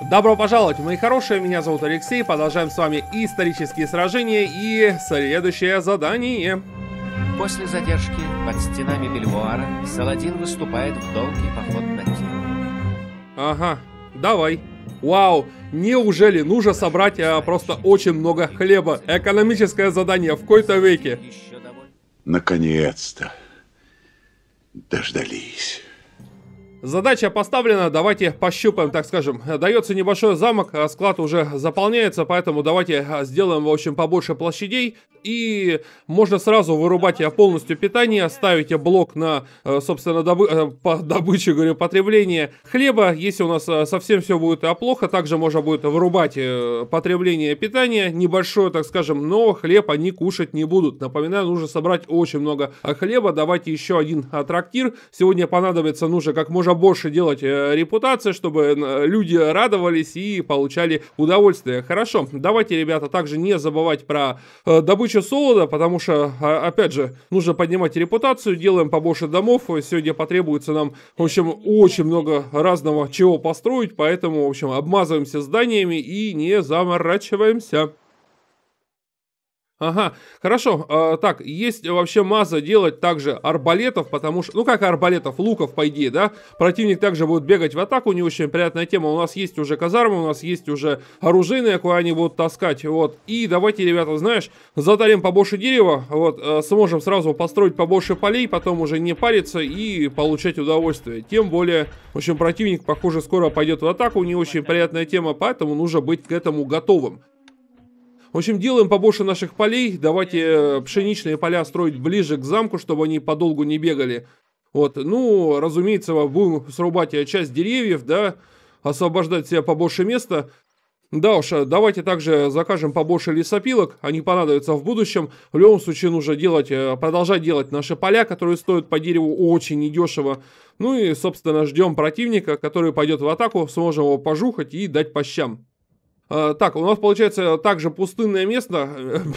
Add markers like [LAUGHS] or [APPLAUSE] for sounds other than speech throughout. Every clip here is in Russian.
Добро пожаловать, мои хорошие, меня зовут Алексей, продолжаем с вами исторические сражения и следующее задание. После задержки под стенами Бельвуара Саладин выступает в долгий поход на Киев. Ага, давай. Вау, неужели нужно собрать а, просто очень много хлеба? Экономическое задание в какой-то веке. Наконец-то дождались. Задача поставлена, давайте пощупаем, так скажем. Дается небольшой замок, склад уже заполняется, поэтому давайте а, сделаем, в общем, побольше площадей. И можно сразу вырубать э, полностью питание, ставить э, блок на, э, собственно, добы по добыче, говорю, потребление хлеба. Если у нас совсем все будет плохо, также можно будет вырубать потребление питания, небольшое, так скажем, но хлеб они кушать не будут. Напоминаю, нужно собрать очень много хлеба, давайте еще один трактир. Сегодня понадобится, нужно как можно можно больше делать э, репутации, чтобы э, люди радовались и получали удовольствие. Хорошо, давайте, ребята, также не забывать про э, добычу солода, потому что, а, опять же, нужно поднимать репутацию, делаем побольше домов. Сегодня потребуется нам, в общем, очень много разного чего построить, поэтому, в общем, обмазываемся зданиями и не заморачиваемся. Ага, хорошо. Э, так, есть вообще масса делать также арбалетов, потому что... Ну как арбалетов, луков, по идее, да? Противник также будет бегать в атаку, не очень приятная тема. У нас есть уже казармы, у нас есть уже оружейные, куда они будут таскать, вот. И давайте, ребята, знаешь, затарим побольше дерева, вот, э, сможем сразу построить побольше полей, потом уже не париться и получать удовольствие. Тем более, в общем, противник, похоже, скоро пойдет в атаку, не очень приятная тема, поэтому нужно быть к этому готовым. В общем, делаем побольше наших полей. Давайте э, пшеничные поля строить ближе к замку, чтобы они подолгу не бегали. Вот, ну, разумеется, будем срубать э, часть деревьев, да, освобождать себе побольше места. Да уж, э, давайте также закажем побольше лесопилок, они понадобятся в будущем. В любом случае нужно делать, продолжать делать наши поля, которые стоят по дереву очень недешево. Ну и, собственно, ждем противника, который пойдет в атаку, сможем его пожухать и дать по щам. Э, так, у нас получается также пустынное место,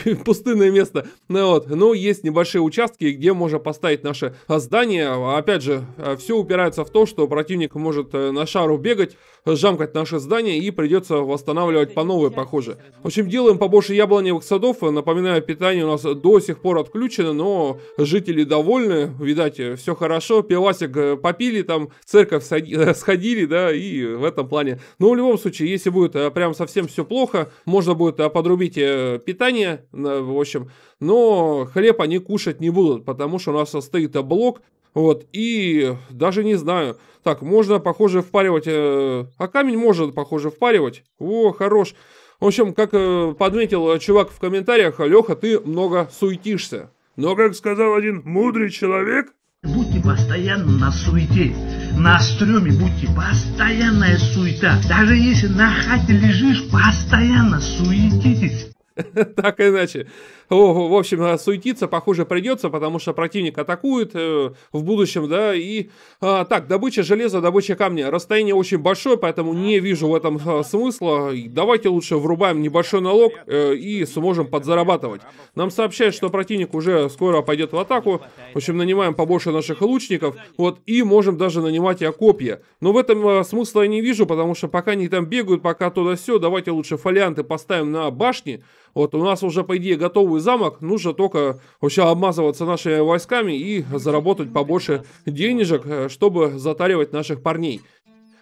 э, [LAUGHS] пустынное место, ну вот, но ну, есть небольшие участки, где можно поставить наше э, здание, опять же, все упирается в то, что противник может на шару бегать, жамкать наше здание и придется восстанавливать по новой, похоже. В общем, делаем побольше яблоневых садов. Напоминаю, питание у нас до сих пор отключено, но жители довольны. Видать, все хорошо. Пивасик э, попили, там церковь э, сходили, да, и в этом плане. Но ну, в любом случае, если будет э, прям совсем все плохо, можно будет подрубить питание, в общем. Но хлеб они кушать не будут, потому что у нас состоит блок вот, и даже не знаю. Так, можно, похоже, впаривать... Э, а камень можно, похоже, впаривать. О, хорош. В общем, как э, подметил чувак в комментариях, Леха, ты много суетишься. Но, как сказал один мудрый человек... Будьте постоянно на суете. На стреме будьте. Постоянная суета. Даже если на хате лежишь, постоянно суетитесь. [LAUGHS] так иначе. В общем, а суетиться, похоже, придется, потому что противник атакует э, в будущем, да, и... А, так, добыча железа, добыча камня. Расстояние очень большое, поэтому не вижу в этом а, смысла. Давайте лучше врубаем небольшой налог э, и сможем подзарабатывать. Нам сообщают, что противник уже скоро пойдет в атаку. В общем, нанимаем побольше наших лучников, вот, и можем даже нанимать и окопья. Но в этом смысла я не вижу, потому что пока они там бегают, пока туда все, давайте лучше фолианты поставим на башни, вот у нас уже, по идее, готовый замок, нужно только вообще обмазываться нашими войсками и заработать побольше денежек, э, чтобы затаривать наших парней.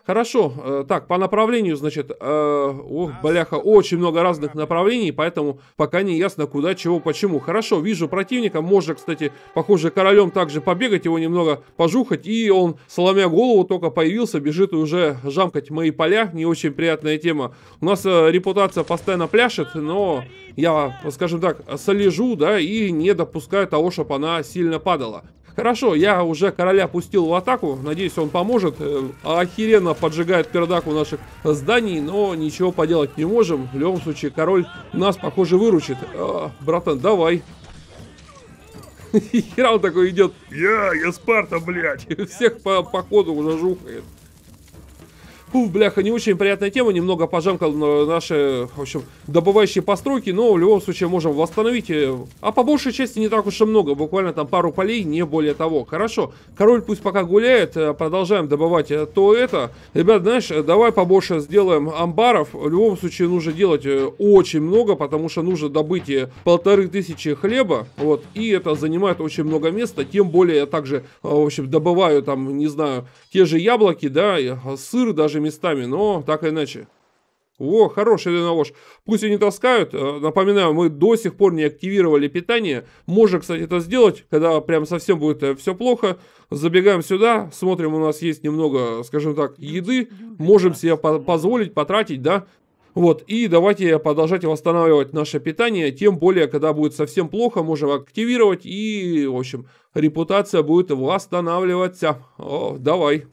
Хорошо, э, так, по направлению, значит, э, о, бляха, очень много разных направлений, поэтому пока не ясно, куда, чего, почему. Хорошо, вижу противника, можно, кстати, похоже, королем также побегать, его немного пожухать, и он, сломя голову, только появился, бежит и уже жамкать мои поля, не очень приятная тема. У нас э, репутация постоянно пляшет, но я, скажем так, слежу, да, и не допускаю того, чтобы она сильно падала. Хорошо, я уже короля пустил в атаку, надеюсь, он поможет. Э, охеренно поджигает пердак у наших зданий, но ничего поделать не можем. В любом случае, король нас, похоже, выручит. А, братан, давай. [LAUGHS] Хера такой идет. Я, я Спарта, блядь. Всех по, походу уже жухает. Фу, бляха, не очень приятная тема, немного пожамкал наши, в общем, добывающие постройки, но в любом случае можем восстановить. Э, а по большей части не так уж и много, буквально там пару полей, не более того. Хорошо, король пусть пока гуляет, э, продолжаем добывать э, то это. Ребят, знаешь, давай побольше сделаем амбаров, в любом случае нужно делать очень много, потому что нужно добыть полторы тысячи хлеба, вот, и это занимает очень много места, тем более я также, в общем, добываю там, не знаю, те же яблоки, да, сыр даже похожи местами, но так или иначе. О, хороший леновож. Пусть и не таскают. Э, напоминаю, мы до сих пор не активировали питание. Можем, кстати, это сделать, когда прям совсем будет э, все плохо. Забегаем сюда, смотрим, у нас есть немного, скажем так, еды. Можем себе позволить, потратить, да. Вот, и давайте продолжать восстанавливать наше питание, тем более, когда будет совсем плохо, можем активировать, и, в общем, репутация будет восстанавливаться. О, давай.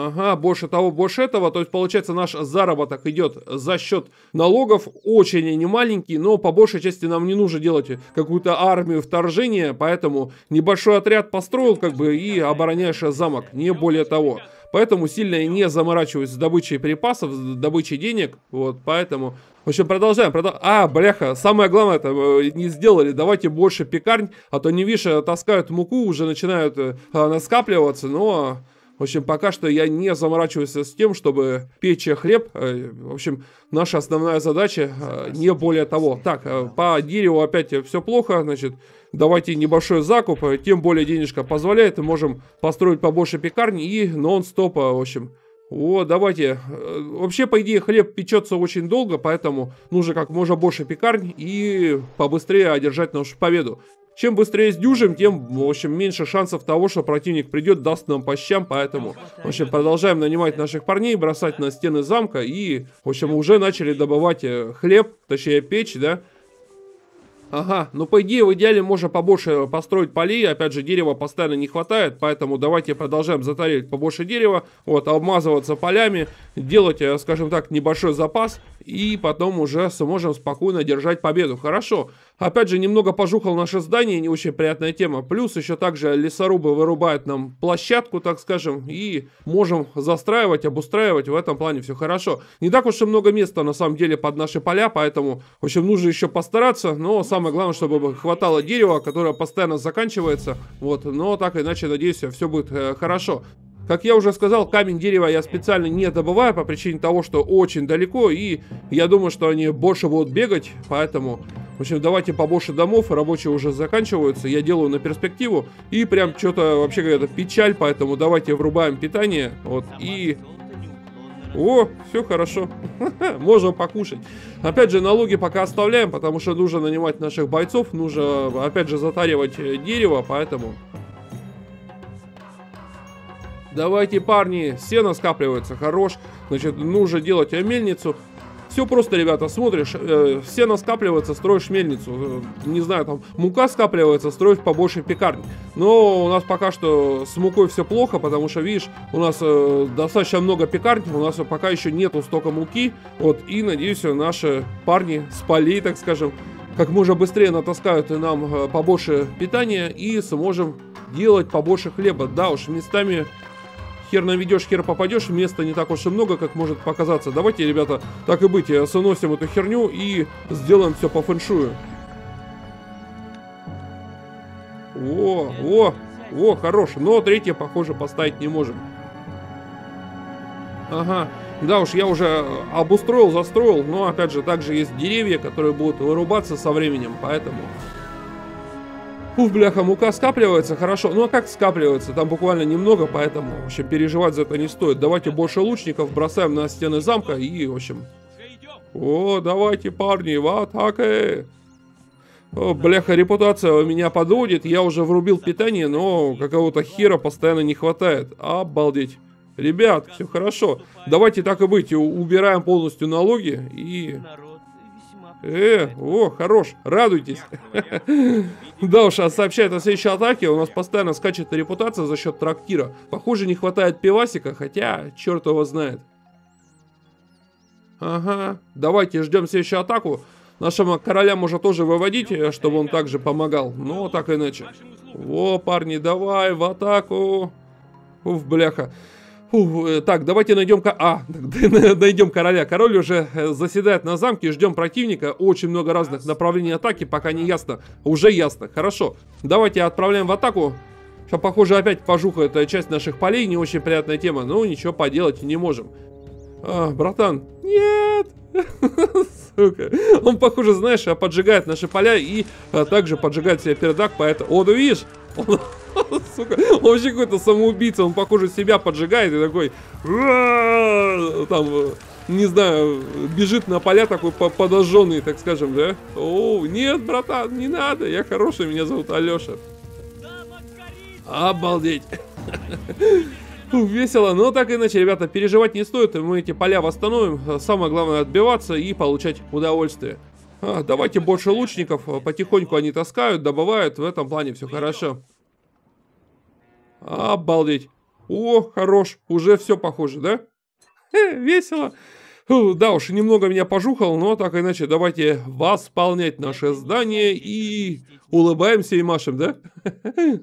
Ага, больше того, больше этого. То есть, получается, наш заработок идет за счет налогов. Очень не маленький. но по большей части нам не нужно делать какую-то армию вторжения. Поэтому небольшой отряд построил, как бы, и обороняешь замок. Не более того. Поэтому сильно не заморачиваюсь с добычей припасов, с добычей денег. Вот, поэтому... В общем, продолжаем. Продол... А, бляха, самое главное это э, не сделали. Давайте больше пекарнь, а то не видишь, э, таскают муку, уже начинают она э, скапливаться, но... В общем, пока что я не заморачиваюсь с тем, чтобы печь хлеб. Э, в общем, наша основная задача э, не более того. Так, э, по дереву опять все плохо, значит, давайте небольшой закуп, тем более денежка позволяет, и можем построить побольше пекарни и нон-стопа, в общем. О, давайте. Вообще, по идее, хлеб печется очень долго, поэтому нужно как можно больше пекарнь и побыстрее одержать нашу победу. Чем быстрее сдюжим, тем, в общем, меньше шансов того, что противник придет, даст нам по щам, поэтому, в общем, продолжаем нанимать наших парней, бросать на стены замка и, в общем, уже начали добывать э, хлеб, точнее печь, да, Ага, ну по идее в идеале можно побольше построить полей, опять же дерева постоянно не хватает, поэтому давайте продолжаем затарить побольше дерева, вот, обмазываться полями, делать, э, скажем так, небольшой запас, и потом уже сможем спокойно держать победу. Хорошо, Опять же, немного пожухал наше здание, не очень приятная тема. Плюс еще также лесорубы вырубают нам площадку, так скажем, и можем застраивать, обустраивать. В этом плане все хорошо. Не так уж и много места на самом деле под наши поля, поэтому, в общем, нужно еще постараться. Но самое главное, чтобы хватало дерева, которое постоянно заканчивается. Вот, но так иначе, надеюсь, все будет э, хорошо. Как я уже сказал, камень дерева я специально не добываю по причине того, что очень далеко, и я думаю, что они больше будут бегать, поэтому... В общем, давайте побольше домов, рабочие уже заканчиваются, я делаю на перспективу, и прям что-то вообще какая-то печаль, поэтому давайте врубаем питание, вот, и о, все хорошо. [LAUGHS] можем покушать. Опять же, налоги пока оставляем, потому что нужно нанимать наших бойцов, нужно, опять же, затаривать э, дерево, поэтому Давайте, парни, сено скапливается, хорош. Значит, нужно делать мельницу. Все просто, ребята, смотришь, э, сено скапливается, строишь мельницу. Э, не знаю, там мука скапливается, строишь побольше пекарни. Но у нас пока что с мукой все плохо, потому что, видишь, у нас э, достаточно много пекарни, у нас пока еще нету столько муки. Вот, и, надеюсь, наши парни с полей, так скажем, как можно быстрее натаскают и нам э, побольше питания, и сможем делать побольше хлеба. Да уж, местами хер наведешь, хер попадешь, места не так уж и много, как может показаться. Давайте, ребята, так и быть, э, сносим эту херню и сделаем все по фэншую. О, о, о, хорош. Но третье, похоже, поставить не можем. Ага. Да уж, я уже э, обустроил, застроил, но опять же, также есть деревья, которые будут вырубаться со временем, поэтому Пуф, бляха, мука скапливается, хорошо. Ну а как скапливается? Там буквально немного, поэтому, вообще переживать за это не стоит. Давайте больше лучников, бросаем на стены замка и, в общем... О, давайте, парни, в атаке! О, бляха, репутация у меня подводит. Я уже врубил питание, но какого-то хера постоянно не хватает. Обалдеть. Ребят, все хорошо. Давайте так и быть. Убираем полностью налоги и... Э, о, хорош, радуйтесь. [LAUGHS] Да уж, а сообщает о следующей атаке, у нас постоянно скачет репутация за счет трактира. Похоже, не хватает пивасика, хотя черт его знает. Ага, давайте ждем следующую атаку. Нашего короля можно тоже выводить, э, чтобы он также помогал, но ну, так иначе. Во, парни, давай, в атаку. Уф, бляха. Фу, э, так, давайте найдем-ка... А, [LAUGHS] найдем короля. Король уже э, заседает на замке, ждем противника. Очень много разных направлений атаки, пока не ясно. Уже ясно, хорошо. Давайте отправляем в атаку. Сейчас, похоже, опять пожуха эта часть наших полей. Не очень приятная тема, но ну, ничего поделать не можем. А, братан, нет! [LAUGHS] Сука. Он, похоже, знаешь, э, поджигает наши поля и а, также поджигает себе передак, поэтому... О, ну видишь, он, сука, он вообще какой-то самоубийца, он, похоже, себя поджигает и такой... Там, не знаю, бежит на поля такой подожженный, так скажем, да? О, нет, братан, не надо, я хороший, меня зовут Алеша. Обалдеть. [LAUGHS] Весело, но так иначе, ребята, переживать не стоит, мы эти поля восстановим. Самое главное отбиваться и получать удовольствие. А, давайте больше лучников. Э, потихоньку они таскают, добывают. В этом плане все хорошо. Обалдеть. О, хорош. Уже все похоже, да? Э, весело. да уж, немного меня пожухал, но так иначе давайте восполнять наше здание и улыбаемся и машем, да? [LAUGHS]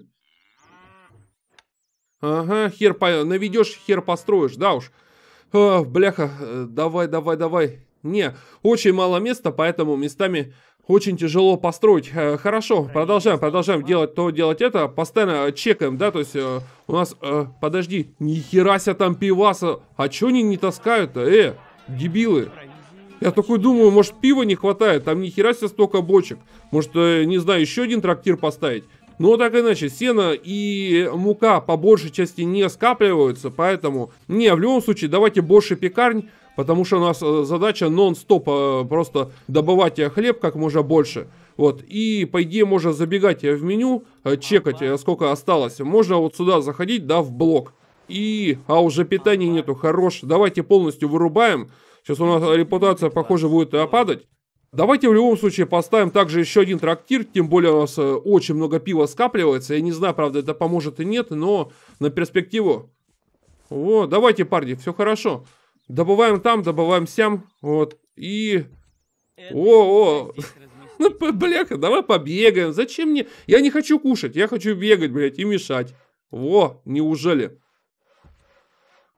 Ага, хер по... наведешь, хер построишь, да уж. О, бляха, э, давай, давай, давай не, очень мало места, поэтому местами очень тяжело построить. Э, хорошо, продолжаем, продолжаем делать то, делать это. Постоянно чекаем, да, то есть э, у нас... Э, подожди, нихера себе там пиваса. А что они не таскают-то? Э, дебилы. Я такой думаю, может пива не хватает, там нихера себе столько бочек. Может, не знаю, еще один трактир поставить? Но так иначе, сено и мука по большей части не скапливаются, поэтому, не, в любом случае, давайте больше пекарнь, потому что у нас э, задача нон-стоп э, просто добывать э, хлеб как можно больше. Вот, и по идее можно забегать в меню, чекать сколько осталось. Можно вот сюда заходить, да, в блок. И, а уже питания нету, хорош, давайте полностью вырубаем. Сейчас у нас репутация, похоже, будет опадать. Давайте в любом случае поставим также еще один трактир, тем более у нас э, очень много пива скапливается. Я не знаю, правда, это поможет и нет, но на перспективу. Вот, давайте, парни, все хорошо. Добываем там, добываем сям, вот, и... О, о, [LAUGHS] ну, бляха, давай побегаем, зачем мне? Я не хочу кушать, я хочу бегать, блядь, и мешать. Во, неужели?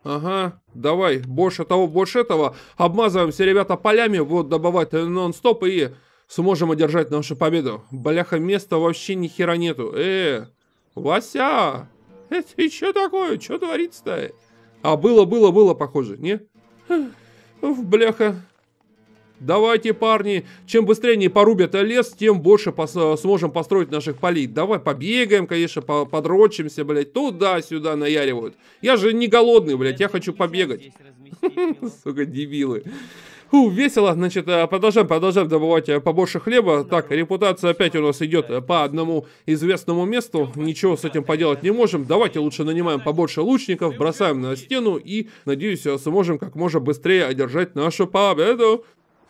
Ага, давай, больше того, больше этого. Обмазываемся, ребята, полями, будут добывать нон-стоп и сможем одержать нашу победу. Бляха, места вообще ни хера нету. Э, Вася, это и что такое? Что творится-то? А было, было, было, похоже, не? Уф, бляха, Давайте, парни, чем быстрее не порубят лес, тем больше пос- сможем построить наших полей. Давай побегаем, конечно, по подрочимся, блядь, туда-сюда наяривают. Я же не голодный, блядь, я хочу побегать. [LAUGHS] Сука, дебилы. Фу, весело, значит, э, продолжаем, продолжаем добывать э, побольше хлеба. Так, репутация опять у нас идет э, по одному известному месту. Ничего с этим поделать не можем. Давайте лучше нанимаем побольше лучников, бросаем на стену и, надеюсь, сможем как можно быстрее одержать нашу победу.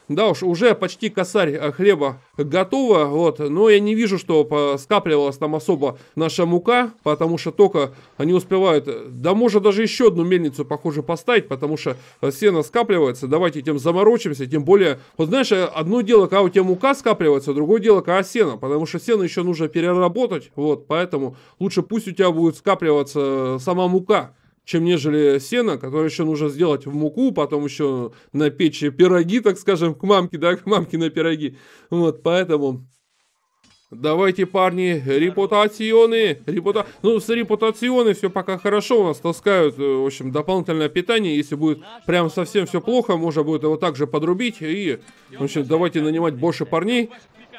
Да уж, уже почти косарь э, хлеба готова, вот, но я не вижу, что скапливалась там особо наша мука, потому что только они успевают, э, да можно даже еще одну мельницу, похоже, поставить, потому что э, сено скапливается, давайте этим заморочимся, тем более, вот знаешь, одно дело, когда у тебя мука скапливается, другое дело, когда сено, потому что сено еще нужно переработать, вот, поэтому лучше пусть у тебя будет скапливаться сама мука, чем нежели сено, которое еще нужно сделать в муку, потом еще на печи пироги, так скажем, к мамке, да, к мамке на пироги. Вот, поэтому... Давайте, парни, репутационы, репута... ну с репутационы все пока хорошо, у нас таскают, э, в общем, дополнительное питание, если будет прям совсем все плохо, можно будет его также подрубить, и, в общем, давайте нанимать больше парней,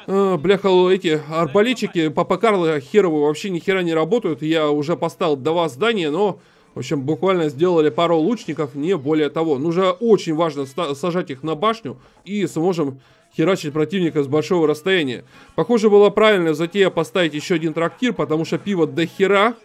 а, бляха, эти арбалетчики, папа Карла херово вообще ни хера не работают, я уже поставил два здания, но в общем, буквально сделали пару лучников, не более того. Ну уже очень важно сажать их на башню и сможем херачить противника с большого расстояния. Похоже, было правильная затея поставить еще один трактир, потому что пиво до хера.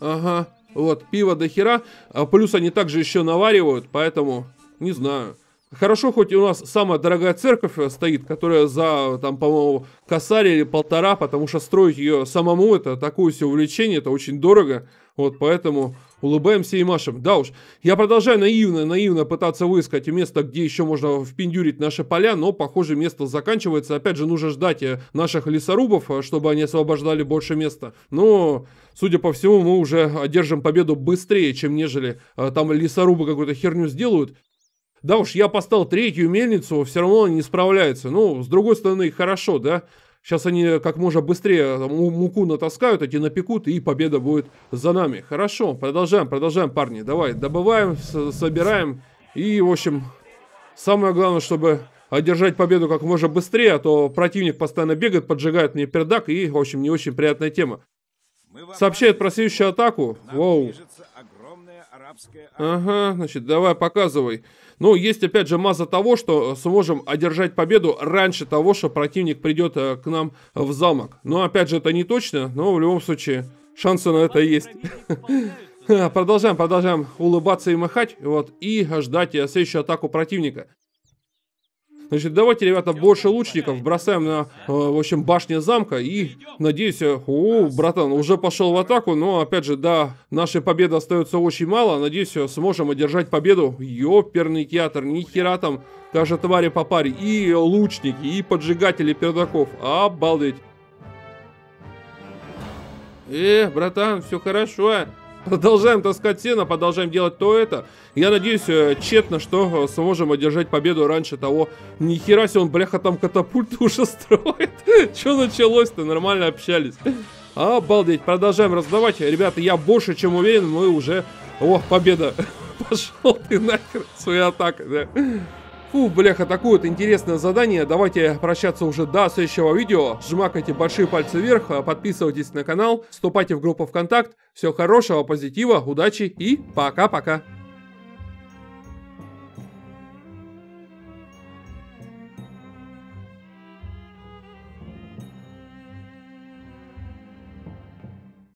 Ага, вот, пиво до хера. А плюс они также еще наваривают, поэтому, не знаю. Хорошо, хоть у нас самая дорогая церковь э, стоит, которая за, там, по-моему, косарь или полтора, потому что строить ее самому, это такое все увлечение, это очень дорого. Вот поэтому улыбаемся и машем. Да уж, я продолжаю наивно, наивно пытаться выискать место, где еще можно впендюрить наши поля, но, похоже, место заканчивается. Опять же, нужно ждать э, наших лесорубов, э, чтобы они освобождали больше места. Но, судя по всему, мы уже одержим победу быстрее, чем нежели там лесорубы какую-то херню сделают. Да уж, я поставил третью мельницу, все равно они не справляются. Ну, с другой стороны, хорошо, да? Сейчас они как можно быстрее там, муку натаскают, эти а напекут, и победа будет за нами. Хорошо, продолжаем, продолжаем, парни. Давай, добываем, собираем. И, в общем, самое главное, чтобы одержать победу как можно быстрее, а то противник постоянно бегает, поджигает мне пердак, и, в общем, не очень приятная тема. Сообщает про следующую атаку. Воу. Ага, значит, давай показывай. Ну, есть опять же маза того, что сможем одержать победу раньше того, что противник придет э, к нам в замок. Но опять же, это не точно, но в любом случае, шансы на это есть. [LAUGHS] Продолжаем, продолжаем улыбаться и махать, вот, и ждать э, следующую атаку противника. Значит, давайте, ребята, больше лучников. Бросаем на, э, в общем, башне замка. И, надеюсь, э, о, братан, уже пошел в атаку. Но, опять же, да, нашей победы остается очень мало. Надеюсь, э, сможем одержать победу. Ёперный театр, ни хера там. Даже твари по паре. И лучники, и поджигатели пердаков. Обалдеть. Э, братан, все хорошо. Продолжаем таскать сено, продолжаем делать то это. Я надеюсь, э, тщетно, что э, сможем одержать победу раньше того. Нихера себе, он, бляха, там катапульты [LAUGHS] уже строит. Че началось-то? Нормально общались. Обалдеть. Продолжаем раздавать. Ребята, я больше чем уверен, мы уже... О, победа. [LAUGHS] Пошел ты нахер своей атакой, да. Фу, бляха, такое вот интересное задание. Давайте прощаться уже до следующего видео. Жмакайте большие пальцы вверх, а подписывайтесь на канал, вступайте в группу ВКонтакт. Всего хорошего, позитива, удачи и пока-пока.